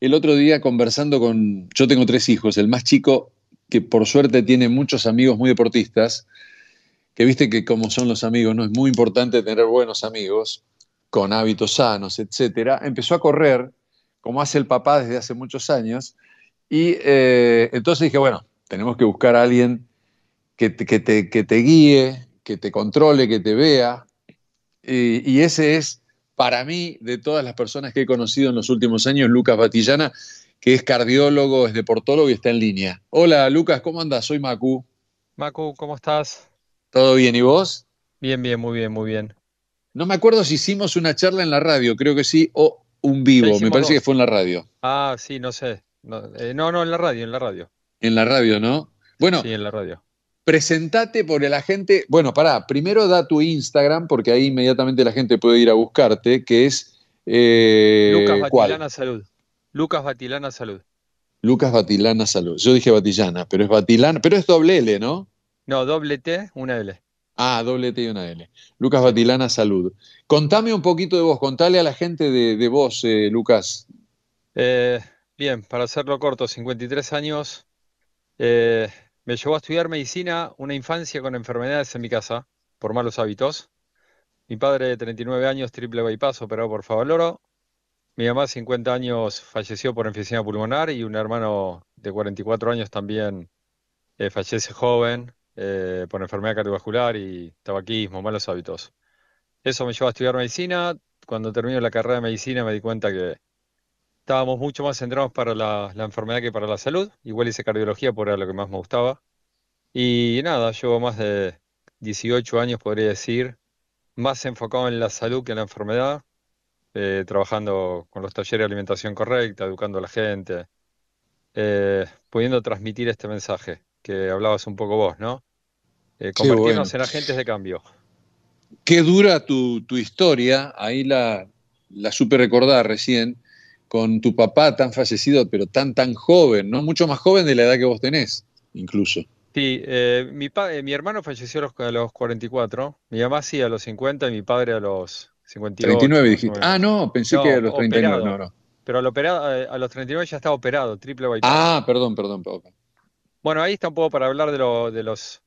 el otro día conversando con, yo tengo tres hijos, el más chico que por suerte tiene muchos amigos muy deportistas, que viste que como son los amigos, no es muy importante tener buenos amigos con hábitos sanos, etcétera, empezó a correr como hace el papá desde hace muchos años y eh, entonces dije, bueno, tenemos que buscar a alguien que te, que te, guíe, que te controle, que te vea y ese es para mí, de todas las personas que he conocido en los últimos años, Lucas Batillana, que es cardiólogo, es deportólogo y está en línea. Hola Lucas, ¿cómo andas? Soy Macu. Macu, ¿cómo estás? ¿Todo bien? ¿Y vos? Bien, bien, muy bien, muy bien. No me acuerdo si hicimos una charla en la radio, creo que sí, o un vivo, me parece que fue en la radio. Ah, sí, no sé. No, eh, no, no, en la radio, en la radio. En la radio, ¿no? Bueno, sí, en la radio presentate por el agente... Bueno, pará, primero da tu Instagram, porque ahí inmediatamente la gente puede ir a buscarte, que es. Eh, Lucas Batilana Salud. Lucas Batilana Salud. Lucas Batilana Salud. Yo dije Batillana, pero es Batilana, pero es doble L, ¿no? No, doble T, una L. Ah, doble T y una L. Lucas Batilana Salud. Contame un poquito de vos, contale a la gente de, vos, eh, Lucas. Eh, bien, para hacerlo corto, 53 años, me llevó a estudiar medicina una infancia con enfermedades en mi casa por malos hábitos. Mi padre de 39 años, triple bypass, operado por Favaloro. Mi mamá, 50 años, falleció por enfermedad pulmonar y un hermano de 44 años también eh, fallece joven eh, por enfermedad cardiovascular y tabaquismo, malos hábitos. Eso me llevó a estudiar medicina. Cuando terminé la carrera de medicina me di cuenta que estábamos mucho más centrados para la, enfermedad que para la salud. Igual hice cardiología, por era lo que más me gustaba. Y nada, llevo más de 18 años, podría decir, más enfocado en la salud que en la enfermedad, eh, trabajando con los talleres de alimentación correcta, educando a la gente, eh, pudiendo transmitir este mensaje que hablabas un poco vos, ¿no? Eh, convertirnos en agentes de cambio. Qué dura tu, historia, ahí la, la supe recordar recién con tu papá tan fallecido, pero tan, tan joven, ¿no? Mucho más joven de la edad que vos tenés, incluso. Sí, eh, mi, eh, mi hermano falleció a los, 44, mi mamá sí a los 50 y mi padre a los 59. 39 dijiste. Ah, no, pensé que a los 39, no, no. Pero eh, a los 39 ya estaba operado, triple bypass. Ah, perdón, perdón, perdón. Bueno, ahí está un poco para hablar de, de los,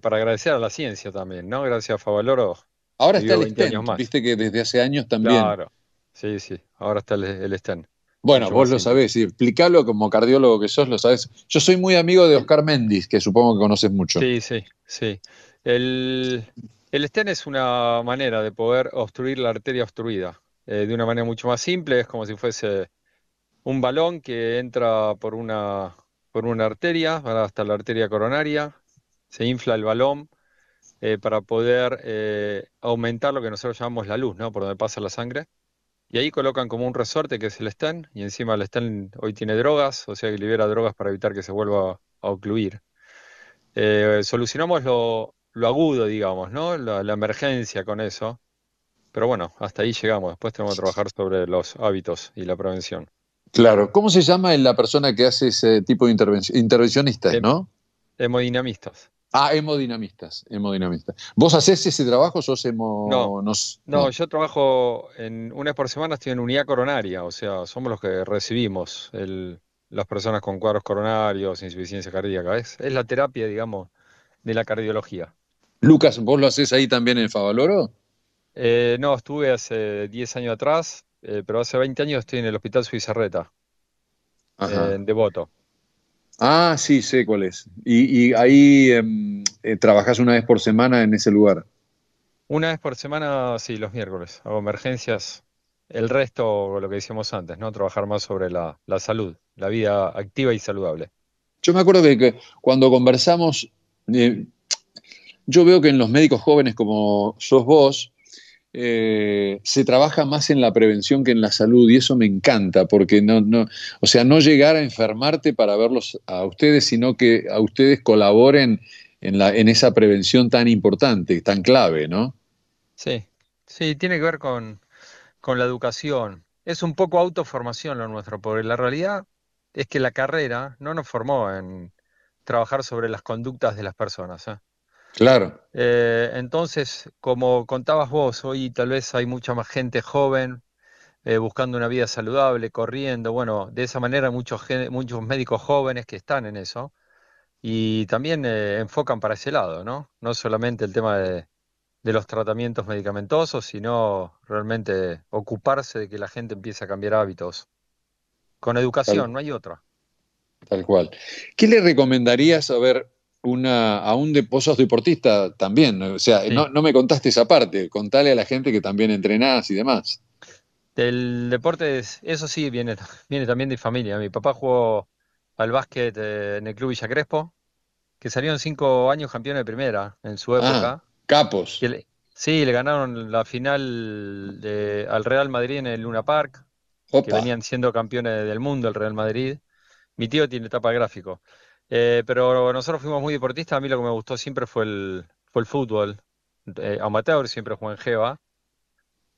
para agradecer a la ciencia también, ¿no? Gracias a Favaloro. Ahora está el más. viste que desde hace años también. Claro. Sí, sí, ahora está el, Bueno, vos lo sabés, y como cardiólogo que sos, lo sabés. Yo soy muy amigo de Oscar Méndez, que supongo que conoces mucho. Sí, sí, sí. El, el es una manera de poder obstruir la arteria obstruida eh, de una manera mucho más simple, es como si fuese un balón que entra por una, por una arteria, hasta la arteria coronaria, se infla el balón eh, para poder eh, aumentar lo que nosotros llamamos la luz, ¿no? Por donde pasa la sangre. Y ahí colocan como un resorte que es el STEM, y encima el STEM hoy tiene drogas, o sea que libera drogas para evitar que se vuelva a ocluir. Eh, solucionamos lo, agudo, digamos, ¿no? La, emergencia con eso. Pero bueno, hasta ahí llegamos. Después tenemos que trabajar sobre los hábitos y la prevención. Claro. ¿Cómo se llama la persona que hace ese tipo de intervención? intervencionistas, no? Hemodinamistas. Ah, hemodinamistas, hemodinamistas. ¿Vos hacés ese trabajo? ¿Sos hemo... no, yo trabajo en, una vez por semana, estoy en unidad coronaria, o sea, somos los que recibimos las personas con cuadros coronarios, insuficiencia cardíaca. Es, la terapia, digamos, de la cardiología. Lucas, ¿vos lo haces ahí también en Favaloro? Eh, no, estuve hace 10 años atrás, eh, pero hace 20 años estoy en el Hospital Suizarreta, en Devoto. Ah, sí, sé cuál es. Y, ahí em, eh, trabajas una vez por semana en ese lugar. Una vez por semana, sí, los miércoles. Hago emergencias. El resto, lo que decíamos antes, ¿no? Trabajar más sobre la, salud, la vida activa y saludable. Yo me acuerdo que, que cuando conversamos, eh, yo veo que en los médicos jóvenes como sos vos, eh, se trabaja más en la prevención que en la salud y eso me encanta porque no, no, o sea, no llegar a enfermarte para verlos a ustedes, sino que a ustedes colaboren en, la, en esa prevención tan importante, tan clave, ¿no? Sí, sí, tiene que ver con, con la educación. Es un poco autoformación lo nuestro, porque la realidad es que la carrera no nos formó en trabajar sobre las conductas de las personas. ¿eh? Claro. Eh, entonces, como contabas vos, hoy tal vez hay mucha más gente joven eh, buscando una vida saludable, corriendo. Bueno, de esa manera muchos, muchos médicos jóvenes que están en eso y también eh, enfocan para ese lado, ¿no? No solamente el tema de, los tratamientos medicamentosos, sino realmente ocuparse de que la gente empiece a cambiar hábitos. Con educación, no hay otra. Tal cual. ¿Qué le recomendarías, a ver, una, aún de pozos deportista también. O sea, no, me contaste esa parte. Contale a la gente que también entrenás y demás. El deporte, eso sí, viene, viene también de familia. Mi papá jugó al básquet eh, en el Club Villa Crespo, que salieron cinco años campeones de primera en su ah, época. capos. sí, le ganaron la final al Real Madrid en el Luna Park, que venían siendo campeones del mundo el Real Madrid. Mi tío tiene etapa gráfico. Eh, pero nosotros fuimos muy deportistas. A mí lo que me gustó siempre fue el, fútbol. Eh, amateur, siempre jugó en Geva.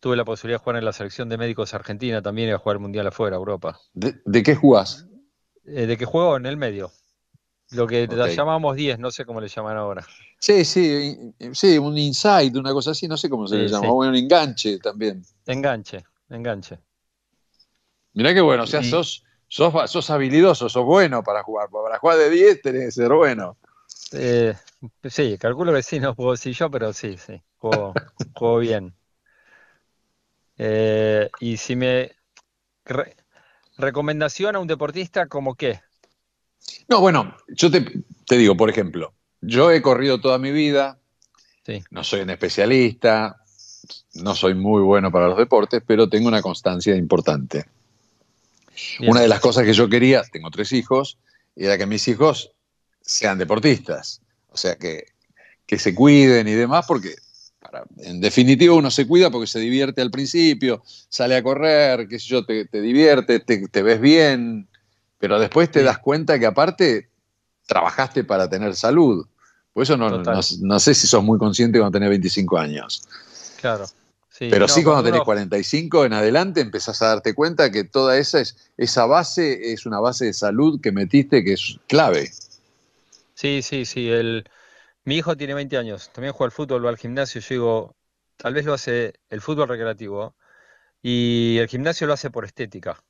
Tuve la posibilidad de jugar en la selección de médicos argentina también y a jugar el mundial afuera, Europa. ¿De, qué jugás? Eh, ¿De qué juego? En el medio. Lo que te llamamos 10, no sé cómo le llaman ahora. Sí, sí, eh, sí, un inside una cosa así, no sé cómo se le llama. un enganche también. Enganche, enganche. Mirá que bueno, o sea, sos, sos habilidoso, sos bueno para jugar. Para jugar de 10 tenés que ser bueno. Eh, sí, calculo que sí, no puedo decir yo, pero sí, sí, juego, bien. Eh, y si me... ¿Recomendación a un deportista como qué? No, bueno, yo te, digo, por ejemplo, yo he corrido toda mi vida, no soy un especialista, no soy muy bueno para los deportes, pero tengo una constancia importante. Una de las cosas que yo quería, tengo tres hijos, era que mis hijos sean deportistas, o sea, que, se cuiden y demás, porque en definitiva uno se cuida porque se divierte al principio, sale a correr, qué sé yo, te, divierte, te, ves bien, pero después te das cuenta que aparte trabajaste para tener salud. Por eso no, sé si sos muy consciente cuando tenés 25 años. Claro. Pero sí cuando tenés 45 en adelante empezás a darte cuenta que toda esa, es, esa base es una base de salud que metiste que es clave. Sí, sí, sí. mi hijo tiene 20 años, también juega al fútbol, va al gimnasio. Yo digo, tal vez lo hace el fútbol recreativo y el gimnasio lo hace por estética.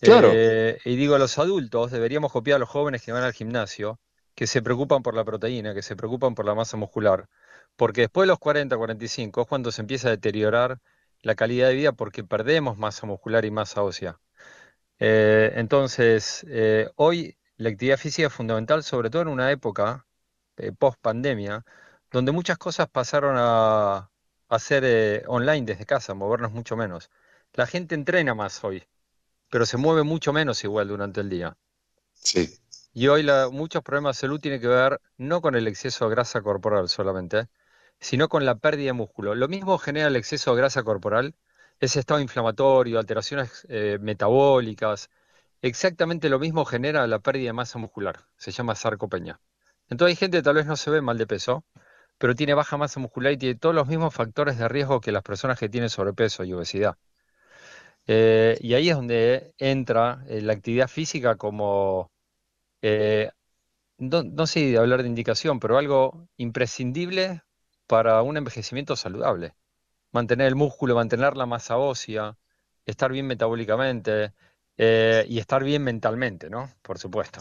Claro. Eh, y digo, los adultos deberíamos copiar a los jóvenes que van al gimnasio, que se preocupan por la proteína, que se preocupan por la masa muscular. Porque después de los 40, 45 es cuando se empieza a deteriorar la calidad de vida porque perdemos masa muscular y masa ósea. Eh, entonces, eh, hoy la actividad física es fundamental, sobre todo en una época eh, post pandemia, donde muchas cosas pasaron a, hacer online desde casa, movernos mucho menos. La gente entrena más hoy, pero se mueve mucho menos igual durante el día. Sí. Y hoy muchos problemas de salud tienen que ver no con el exceso de grasa corporal solamente, sino con la pérdida de músculo. Lo mismo genera el exceso de grasa corporal, ese estado inflamatorio, alteraciones eh, metabólicas, exactamente lo mismo genera la pérdida de masa muscular, se llama sarcopenia. Entonces hay gente que tal vez no se ve mal de peso, pero tiene baja masa muscular y tiene todos los mismos factores de riesgo que las personas que tienen sobrepeso y obesidad. Eh, y ahí es donde entra eh, la actividad física como, no, sé de hablar de indicación, pero algo imprescindible para un envejecimiento saludable. Mantener el músculo, mantener la masa ósea, estar bien metabólicamente eh, y estar bien mentalmente, ¿no? Por supuesto.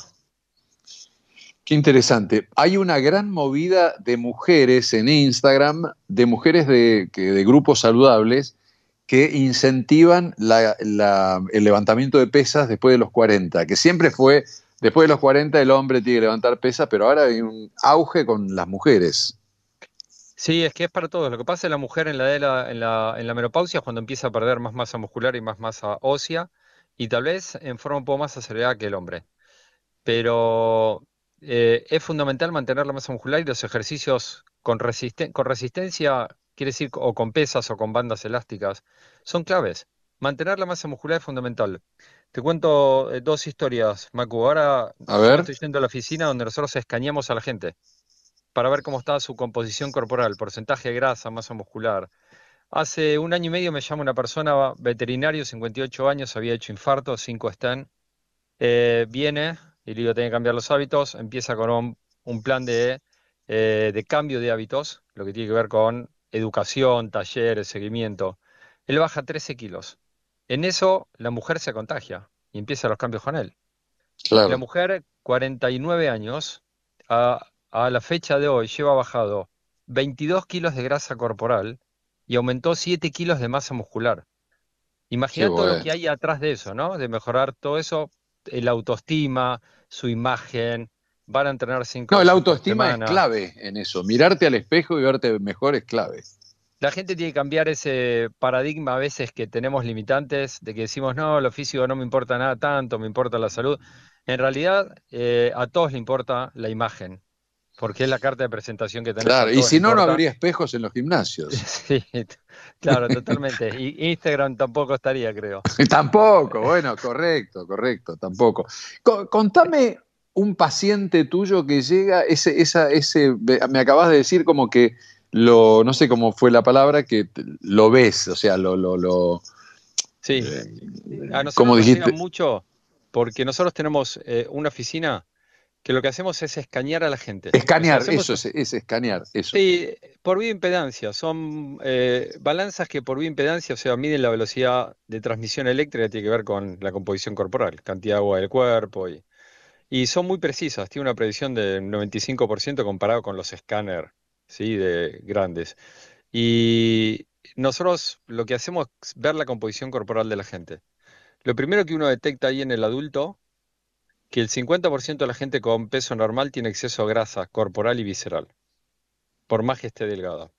Qué interesante. Hay una gran movida de mujeres en Instagram, de mujeres de, grupos saludables, que incentivan el levantamiento de pesas después de los 40, que siempre fue, después de los 40 el hombre tiene que levantar pesas, pero ahora hay un auge con las mujeres. Sí, es que es para todos. Lo que pasa es la mujer en la, menopausia es cuando empieza a perder más masa muscular y más masa ósea y tal vez en forma un poco más acelerada que el hombre. Pero eh, es fundamental mantener la masa muscular y los ejercicios con, resistencia, quiere decir, o con pesas o con bandas elásticas, son claves. Mantener la masa muscular es fundamental. Te cuento eh, dos historias, Macu. Ahora estoy yendo a la oficina donde nosotros escaneamos a la gente para ver cómo está su composición corporal, porcentaje de grasa, masa muscular. Hace un año y medio me llama una persona, veterinario, 58 años, había hecho infarto, 5 están, eh, viene y le digo, tiene que cambiar los hábitos, empieza con un, plan eh, de, cambio de hábitos, lo que tiene que ver con educación, talleres, seguimiento. Él baja 13 kilos. En eso la mujer se contagia y empieza los cambios con él. La mujer, 49 años, ha a la fecha de hoy lleva bajado 22 kilos de grasa corporal y aumentó 7 kilos de masa muscular. Imagina todo lo que hay atrás de eso, ¿no? De mejorar todo eso, el autoestima, su imagen, van a entrenar cinco No, el autoestima es clave en eso. Mirarte al espejo y verte mejor es clave. La gente tiene que cambiar ese paradigma a veces que tenemos limitantes, de que decimos, no, lo físico no me importa nada tanto, me importa la salud. En realidad, eh, a todos le importa la imagen, porque es la carta de presentación que tenemos. Claro, y si no, no habría espejos en los gimnasios. Sí, claro, totalmente. Y Instagram tampoco estaría, creo. tampoco, bueno, correcto, correcto, tampoco. contame un paciente tuyo que llega, ese, esa, ese, me acabas de decir como que lo, no sé cómo fue la palabra, que lo ves, o sea, lo, lo, lo Sí, eh, a nosotros como nos dijiste... mucho porque nosotros tenemos eh, una oficina que lo que hacemos es escanear a la gente. Escanear, eso es, es, escanear, eso. Sí, por bioimpedancia, son eh, balanzas que por bioimpedancia, o sea, miden la velocidad de transmisión eléctrica, tiene que ver con la composición corporal, cantidad de agua del cuerpo, y, y son muy precisas, tiene una predicción del 95% comparado con los escáneres, ¿sí? De grandes. Y nosotros lo que hacemos es ver la composición corporal de la gente. Lo primero que uno detecta ahí en el adulto que el 50% de la gente con peso normal tiene exceso de grasa corporal y visceral, por más que esté delgada.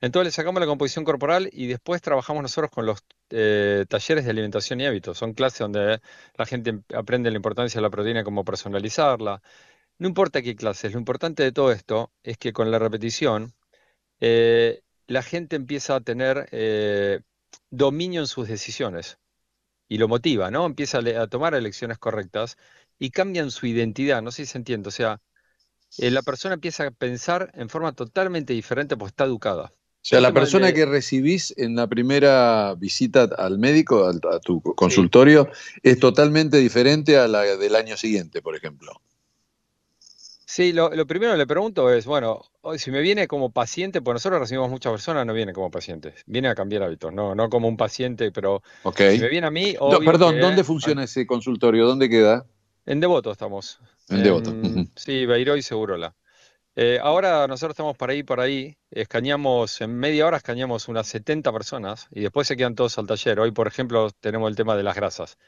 Entonces le sacamos la composición corporal y después trabajamos nosotros con los eh, talleres de alimentación y hábitos. Son clases donde la gente aprende la importancia de la proteína, cómo personalizarla. No importa qué clases, lo importante de todo esto es que con la repetición eh, la gente empieza a tener eh, dominio en sus decisiones y lo motiva, ¿no? Empieza a tomar elecciones correctas y cambian su identidad, no sé si se entiende, o sea, eh, la persona empieza a pensar en forma totalmente diferente porque está educada. O sea, la persona que recibís en la primera visita al médico, a tu consultorio, es totalmente diferente a la del año siguiente, por ejemplo. Sí, lo, primero que le pregunto es, bueno, si me viene como paciente, pues nosotros recibimos muchas personas, no viene como paciente, viene a cambiar hábitos, no, no como un paciente, pero okay. si me viene a mí... perdón, ¿dónde funciona ese consultorio? ¿Dónde queda? En Devoto estamos. En, Devoto. Sí, Beiró y Segurola. Eh, ahora nosotros estamos para ahí, para ahí. Escañamos, en media hora escaneamos unas 70 personas y después se quedan todos al taller. Hoy, por ejemplo, tenemos el tema de las grasas.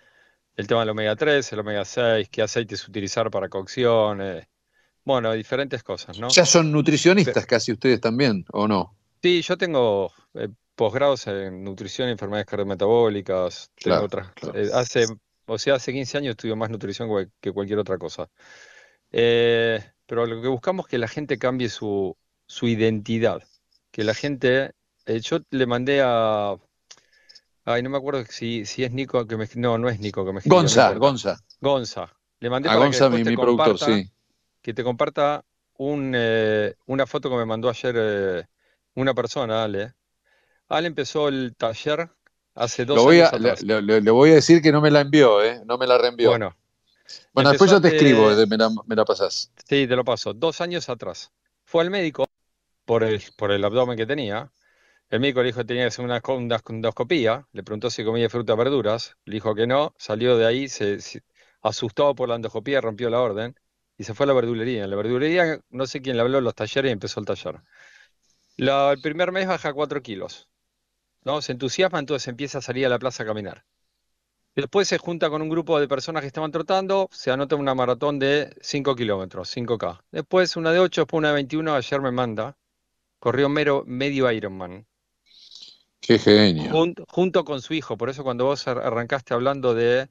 El tema del omega 3, el omega 6, qué aceites utilizar para cocción. Eh, bueno, diferentes cosas, ¿no? Ya son nutricionistas casi ustedes también, ¿o no? Sí, yo tengo eh, posgrados en nutrición y enfermedades cardiometabólicas. tengo otras, hace o sea, hace 15 años estudió más nutrición que cualquier otra cosa. Eh, pero lo que buscamos es que la gente cambie su, identidad. Que la gente. Eh, yo le mandé a. Ay, no me acuerdo si, si es Nico que me No, no es Nico que me Gonza, Gonza. Gonza. Le mandé a para Gonza, mi, productor, sí. Que te comparta eh, una foto que me mandó ayer una persona, Ale. Ale empezó el taller Hace dos años Le, voy a decir que no me la envió, ¿eh? No me la reenvió. Bueno. Bueno, después yo te escribo, eh, me la, pasás. Sí, te lo paso. Dos años atrás. Fue al médico por el, abdomen que tenía. El médico le dijo que tenía que hacer una endoscopía. Le preguntó si comía fruta y verduras. Le dijo que no. Salió de ahí, se, asustado por la endoscopía, rompió la orden y se fue a la verdulería. En la verdulería, no sé quién le habló, los talleres y empezó el taller. el primer mes baja 4 kilos. Se entusiasma, entonces empieza a salir a la plaza a caminar. Después se junta con un grupo de personas que estaban trotando, se anota una maratón de 5 kilómetros, 5K. Después una de 8, después una de 21, ayer me manda. Corrió mero medio Ironman. Qué genio. Junto, con su hijo, por eso cuando vos arrancaste hablando de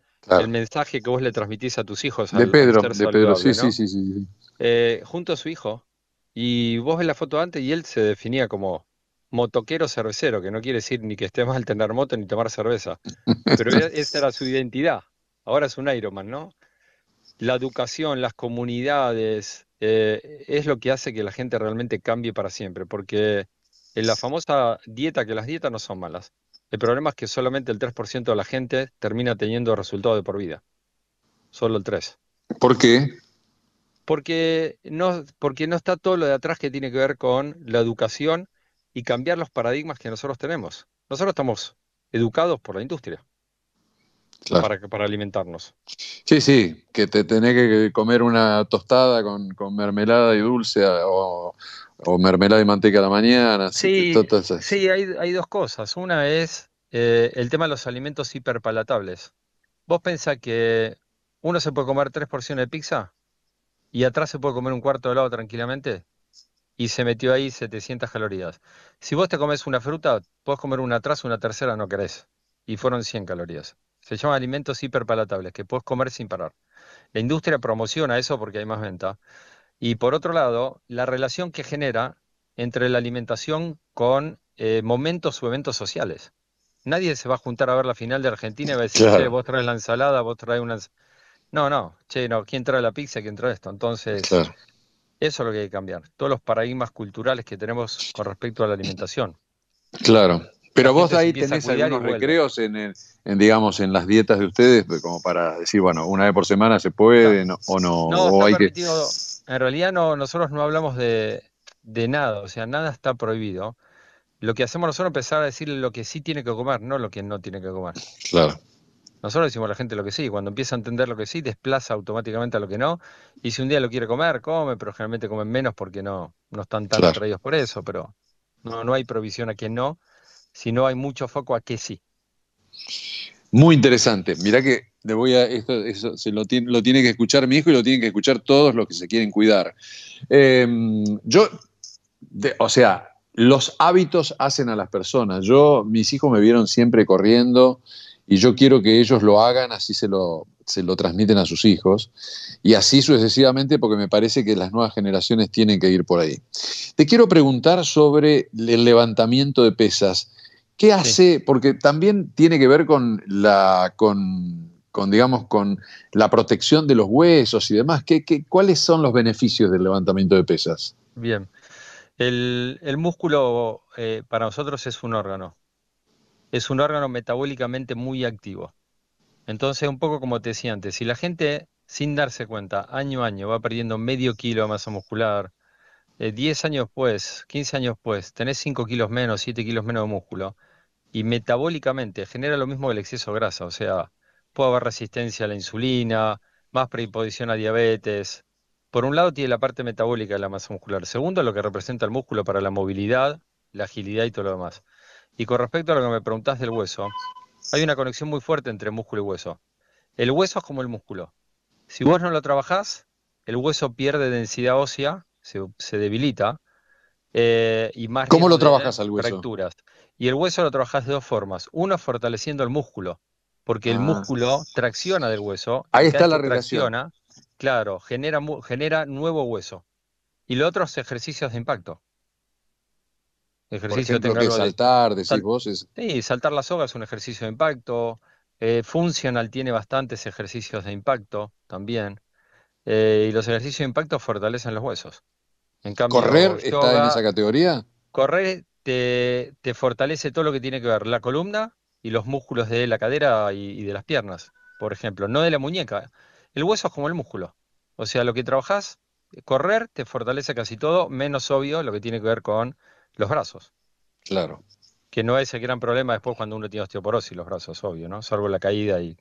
mensaje que vos le transmitís a tus hijos. De Pedro, de Pedro, sí, sí, sí, sí. Eh, junto a su hijo. Y vos ves la foto antes y él se definía como motoquero cervecero, que no quiere decir ni que esté mal tener moto ni tomar cerveza. Pero e-, esa era su identidad. Ahora es un Ironman, ¿no? La educación, las comunidades, eh, es lo que hace que la gente realmente cambie para siempre. Porque en la famosa dieta, que las dietas no son malas. El problema es que solamente el 3% de la gente termina teniendo resultados de por vida. Solo el 3%. ¿Por qué? Porque no, porque no está todo lo de atrás que tiene que ver con la educación y cambiar los paradigmas que nosotros tenemos. Nosotros estamos educados por la industria para, para alimentarnos. Sí, sí, que te tenés que comer una tostada con, con mermelada y dulce o, mermelada y manteca a la mañana. Sí, sí hay, dos cosas. Una es eh, el tema de los alimentos hiperpalatables. Vos pensás que uno se puede comer tres porciones de pizza y atrás se puede comer un cuarto de helado tranquilamente y se metió ahí 700 calorías. Si vos te comes una fruta, podés comer una atrás, una tercera no querés. Y fueron 100 calorías. Se llaman alimentos hiperpalatables, que puedes comer sin parar. La industria promociona eso porque hay más venta. Y por otro lado, la relación que genera entre la alimentación con eh, momentos o eventos sociales. Nadie se va a juntar a ver la final de Argentina y va a decir, vos traes la ensalada, vos traes una... No, no, che, no, ¿quién trae la pizza? ¿Quién trae esto? Entonces, eso es lo que hay que cambiar. Todos los paradigmas culturales que tenemos con respecto a la alimentación. Claro. Pero vos ahí tenés algunos recreos en, en, digamos, en las dietas de ustedes, pues, como para decir, bueno, una vez por semana se puede o no. no o hay En realidad no, nosotros no hablamos de, de nada, o sea, nada está prohibido. Lo que hacemos nosotros es empezar a decir lo que sí tiene que comer, no lo que no tiene que comer. Claro. Nosotros decimos a la gente lo que sí, cuando empieza a entender lo que sí, desplaza automáticamente a lo que no. Y si un día lo quiere comer, come, pero generalmente comen menos porque no, no están tan atraídos por eso. Pero no, no hay provisión a que no, sino hay mucho foco a que sí. Muy interesante. Mirá que le voy a, lo, tiene, que escuchar mi hijo y lo tienen que escuchar todos los que se quieren cuidar. Em, yo, o sea, los hábitos hacen a las personas. Yo, mis hijos me vieron siempre corriendo y yo quiero que ellos lo hagan, así se lo, se lo transmiten a sus hijos, y así sucesivamente, porque me parece que las nuevas generaciones tienen que ir por ahí. Te quiero preguntar sobre el levantamiento de pesas. ¿Qué hace? Porque también tiene que ver con la, con, digamos, con la protección de los huesos y demás. ¿Qué, cuáles son los beneficios del levantamiento de pesas? Bien. El, músculo eh, para nosotros es un órgano es un órgano metabólicamente muy activo. Entonces, un poco como te decía antes, si la gente sin darse cuenta, año a año, va perdiendo medio kilo de masa muscular, 10 eh, años después, 15 años después, tenés 5 kilos menos, 7 kilos menos de músculo, y metabólicamente genera lo mismo que el exceso de grasa, o sea, puede haber resistencia a la insulina, más predisposición a diabetes. Por un lado tiene la parte metabólica de la masa muscular, segundo lo que representa el músculo para la movilidad, la agilidad y todo lo demás. Y con respecto a lo que me preguntás del hueso, hay una conexión muy fuerte entre músculo y hueso. El hueso es como el músculo. Si vos no lo trabajás, el hueso pierde densidad ósea, se, debilita. Eh, y más ¿Cómo lo trabajas al hueso? Fracturas. Y el hueso lo trabajas de dos formas. Uno, fortaleciendo el músculo, porque el ah, músculo tracciona del hueso. Ahí está la relación. claro, genera, genera nuevo hueso. Y lo otro es ejercicios de impacto ejercicio Por ejemplo, saltar, decir voces. Sí, saltar la soga es un ejercicio de impacto. Eh, Funcional tiene bastantes ejercicios de impacto también. Eh, y los ejercicios de impacto fortalecen los huesos. ¿Correr está en esa categoría? Correr te, fortalece todo lo que tiene que ver la columna y los músculos de la cadera y, de las piernas, por ejemplo, no de la muñeca. El hueso es como el músculo. O sea, lo que trabajas, correr te fortalece casi todo, menos obvio lo que tiene que ver con los brazos. Claro. Que no es el gran problema después cuando uno tiene osteoporosis, los brazos, obvio, ¿no? Salvo la caída y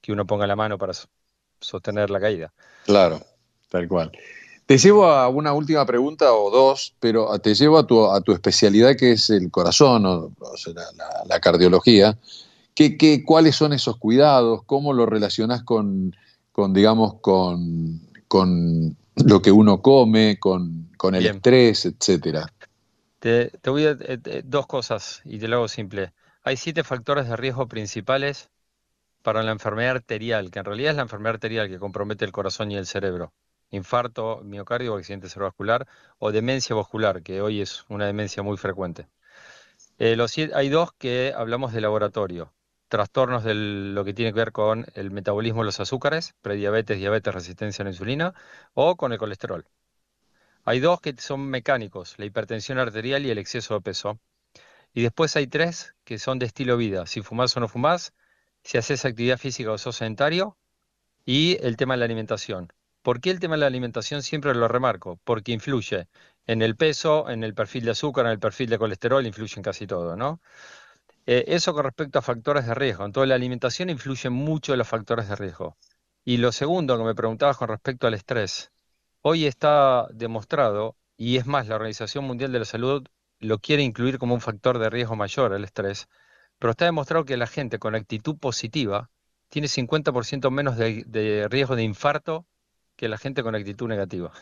que uno ponga la mano para sostener la caída. Claro, tal cual. Te llevo a una última pregunta o dos, pero ah, te llevo a tu, a tu especialidad que es el corazón o, la, cardiología. ¿Qué, ¿Qué, cuáles son esos cuidados? ¿Cómo lo relacionas con, digamos, con, lo que uno come, con, el estrés, etcétera? Te, voy a eh, eh, dos cosas y te lo hago simple. Hay siete factores de riesgo principales para la enfermedad arterial, que en realidad es la enfermedad arterial que compromete el corazón y el cerebro. Infarto, miocardio, accidente cerebrovascular o demencia vascular, que hoy es una demencia muy frecuente. Eh, hay dos que hablamos de laboratorio. Trastornos de lo que tiene que ver con el metabolismo de los azúcares, prediabetes, diabetes, resistencia a la insulina o con el colesterol. Hay dos que son mecánicos, la hipertensión arterial y el exceso de peso. Y después hay tres que son de estilo vida, si fumás o no fumás, si haces actividad física o sos sedentario, y el tema de la alimentación. ¿Por qué el tema de la alimentación siempre lo remarco? Porque influye en el peso, en el perfil de azúcar, en el perfil de colesterol, influye en casi todo, ¿no? Eh, eso con respecto a factores de riesgo. Entonces la alimentación influye mucho en los factores de riesgo. Y lo segundo que me preguntabas con respecto al estrés. Hoy está demostrado, y es más, la Organización Mundial de la Salud lo quiere incluir como un factor de riesgo mayor el estrés, pero está demostrado que la gente con actitud positiva tiene 50% menos de, riesgo de infarto que la gente con actitud negativa.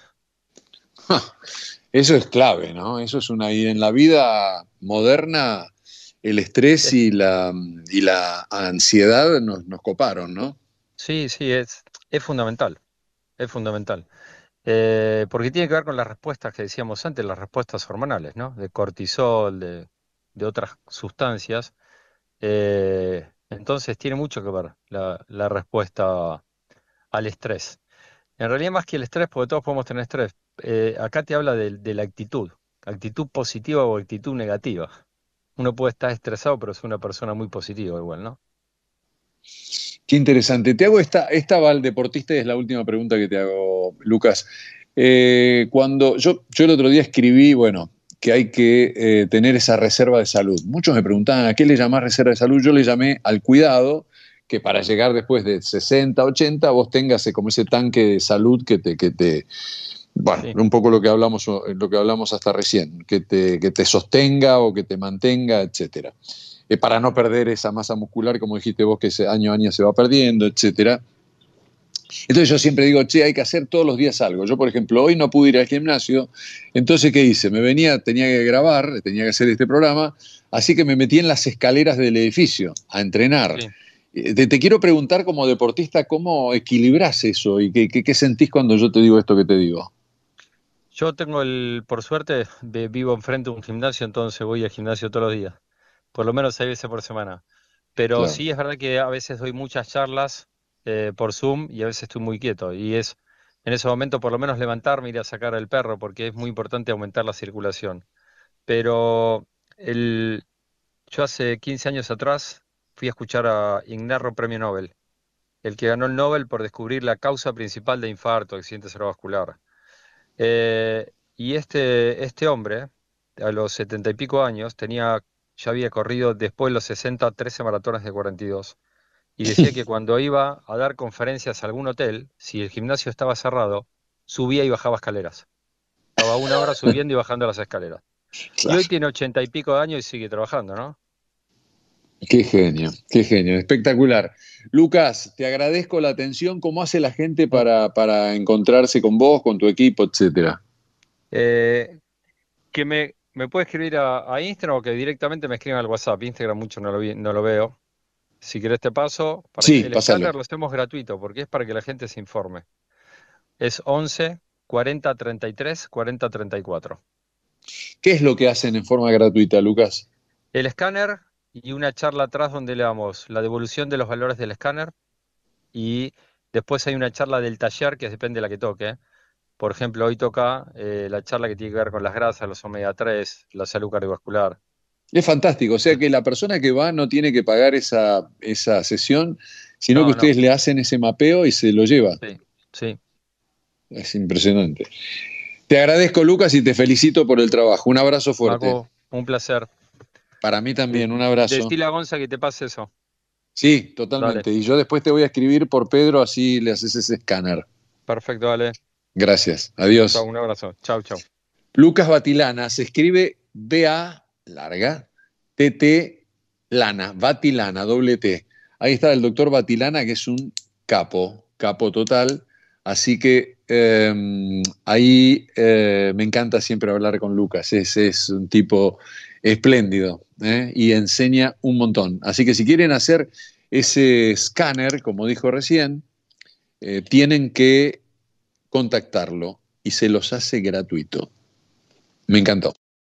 Eso es clave, ¿no? Eso es una... Y en la vida moderna el estrés y la, ansiedad nos, coparon, ¿no? Sí, sí, es, es fundamental, es fundamental. Eh, porque tiene que ver con las respuestas que decíamos antes, las respuestas hormonales, ¿no? De cortisol, de, otras sustancias. Eh, entonces tiene mucho que ver la, respuesta al estrés. En realidad más que el estrés, porque todos podemos tener estrés. Eh, acá te habla de, de la actitud, actitud positiva o actitud negativa. Uno puede estar estresado, pero es una persona muy positiva igual, ¿no? Qué interesante. Te hago esta, esta va al deportista es la última pregunta que te hago, Lucas. Eh, cuando yo, yo el otro día escribí, bueno, que hay que eh, tener esa reserva de salud. Muchos me preguntaban, ¿a qué le llamás reserva de salud? Yo le llamé al cuidado, que para llegar después de 60, 80, vos tengas como ese tanque de salud que te... Que te bueno, un poco lo que hablamos, lo que hablamos hasta recién, que te, que te sostenga o que te mantenga, etcétera. Eh, para no perder esa masa muscular, como dijiste vos, que año a año se va perdiendo, etcétera. Entonces yo siempre digo, che, hay que hacer todos los días algo. Yo, por ejemplo, hoy no pude ir al gimnasio, entonces, ¿qué hice? Me venía, tenía que grabar, tenía que hacer este programa, así que me metí en las escaleras del edificio a entrenar. Eh, te, quiero preguntar como deportista, ¿cómo equilibras eso y qué, sentís cuando yo te digo esto que te digo? Yo tengo el, por suerte, vivo enfrente de un gimnasio, entonces voy al gimnasio todos los días por lo menos seis veces por semana. Pero sí es verdad que a veces doy muchas charlas eh, por Zoom y a veces estoy muy quieto. Y es en ese momento por lo menos levantarme y ir a sacar al perro porque es muy importante aumentar la circulación. Pero el, yo hace 15 años atrás fui a escuchar a Ignarro Premio Nobel, el que ganó el Nobel por descubrir la causa principal de infarto, accidente cerebrovascular. Eh, y este, este hombre, a los setenta y pico años, tenía ya había corrido después de los 60 13 maratones de 42. Y decía que cuando iba a dar conferencias a algún hotel, si el gimnasio estaba cerrado, subía y bajaba escaleras. Estaba una hora subiendo y bajando las escaleras. Y hoy tiene ochenta y pico de años y sigue trabajando, ¿no? Qué genio, qué genio, espectacular. Lucas, te agradezco la atención. ¿Cómo hace la gente para, encontrarse con vos, con tu equipo, etcétera? Eh, que me me puede escribir a, Instagram o que directamente me escriban al WhatsApp. Instagram mucho no lo, no lo veo. Si querés te paso. Para que el escáner lo hacemos gratuito porque es para que la gente se informe. Es 11 40 33 40 34. ¿Qué es lo que hacen en forma gratuita, Lucas? El escáner y una charla atrás donde le damos la devolución de los valores del escáner y después hay una charla del taller que depende de la que toque. Por ejemplo, hoy toca eh, la charla que tiene que ver con las grasas, los omega 3, la salud cardiovascular. Es fantástico, o sea que la persona que va no tiene que pagar esa, sesión, sino que ustedes le hacen ese mapeo y se lo lleva. Sí, sí. Es impresionante. Te agradezco, Lucas, y te felicito por el trabajo. Un abrazo fuerte. un placer. Para mí también, un abrazo. De a Gonza que te pase eso. Sí, totalmente. Y yo después te voy a escribir por Pedro, así le haces ese escáner. Perfecto, dale. Gracias. Adiós. un abrazo. Chau, chau. Lucas Batilana se escribe BA larga, TT Lana, Batilana, doble T. Ahí está el doctor Batilana, que es un capo, capo total. Así que em, ahí eh, me encanta siempre hablar con Lucas. Es, es un tipo espléndido ¿eh? y enseña un montón. Así que si quieren hacer ese escáner, como dijo recién, eh, tienen que contactarlo y se los hace gratuito. Me encantó.